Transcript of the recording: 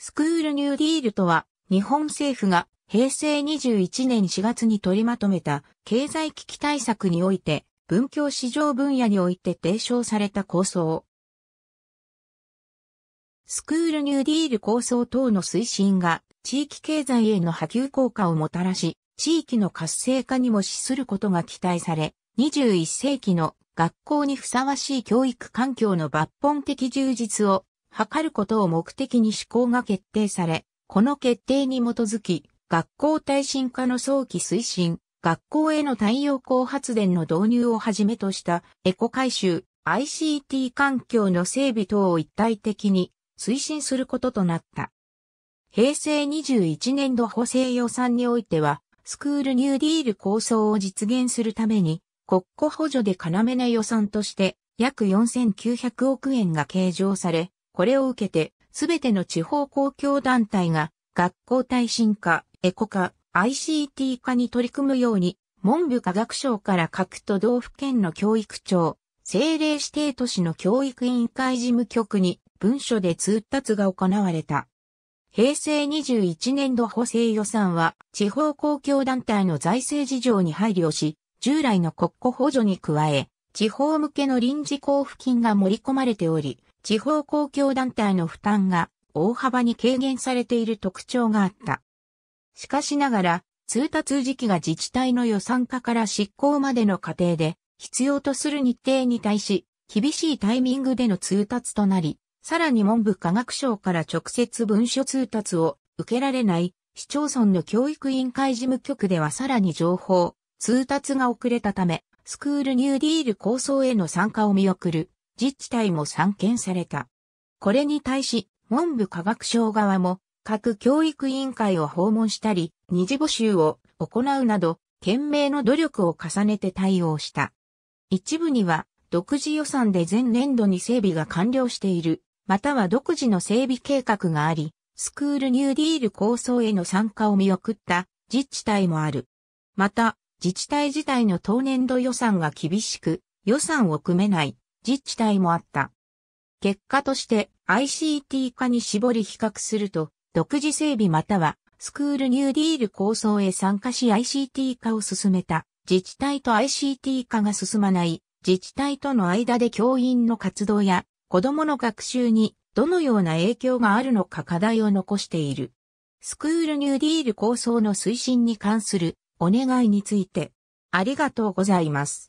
スクールニューディールとは、日本政府が平成21年4月に取りまとめた経済危機対策において、文教市場分野において提唱された構想。スクールニューディール構想等の推進が地域経済への波及効果をもたらし、地域の活性化にも資することが期待され、21世紀の学校にふさわしい教育環境の抜本的充実を図ることを目的に施行が決定され、この決定に基づき、学校耐震化の早期推進、学校への太陽光発電の導入をはじめとしたエコ回収、ICT 環境の整備等を一体的に推進することとなった。平成21年度補正予算においては、スクールニューディール構想を実現するために、国庫補助で要な予算として、約4900億円が計上され、これを受けて、すべての地方公共団体が、学校耐震化、エコ化、ICT 化に取り組むように、文部科学省から各都道府県の教育庁、政令指定都市の教育委員会事務局に文書で通達が行われた。平成21年度補正予算は地方公共団体の財政事情に配慮し、従来の国庫補助に加え、地方向けの臨時交付金が盛り込まれており、地方公共団体の負担が大幅に軽減されている特徴があった。しかしながら、通達時期が自治体の予算化から執行までの過程で、必要とする日程に対し、厳しいタイミングでの通達となり、さらに文部科学省から直接文書通達を受けられない市町村の教育委員会事務局ではさらに情報、通達が遅れたため、スクールニューディール構想への参加を見送る自治体も散見された。これに対し、文部科学省側も各教育委員会を訪問したり、二次募集を行うなど、懸命の努力を重ねて対応した。一部には、独自予算で前年度に整備が完了している、または独自の整備計画があり、スクールニューディール構想への参加を見送った自治体もある。また、自治体自体の当年度予算が厳しく、予算を組めない自治体もあった。結果として ICT 化に絞り比較すると、独自整備またはスクールニューディール構想へ参加し ICT 化を進めた自治体と ICT 化が進まない自治体との間で教員の活動や子供の学習にどのような影響があるのか課題を残している。スクールニューディール構想の推進に関するお願いについて、ありがとうございます。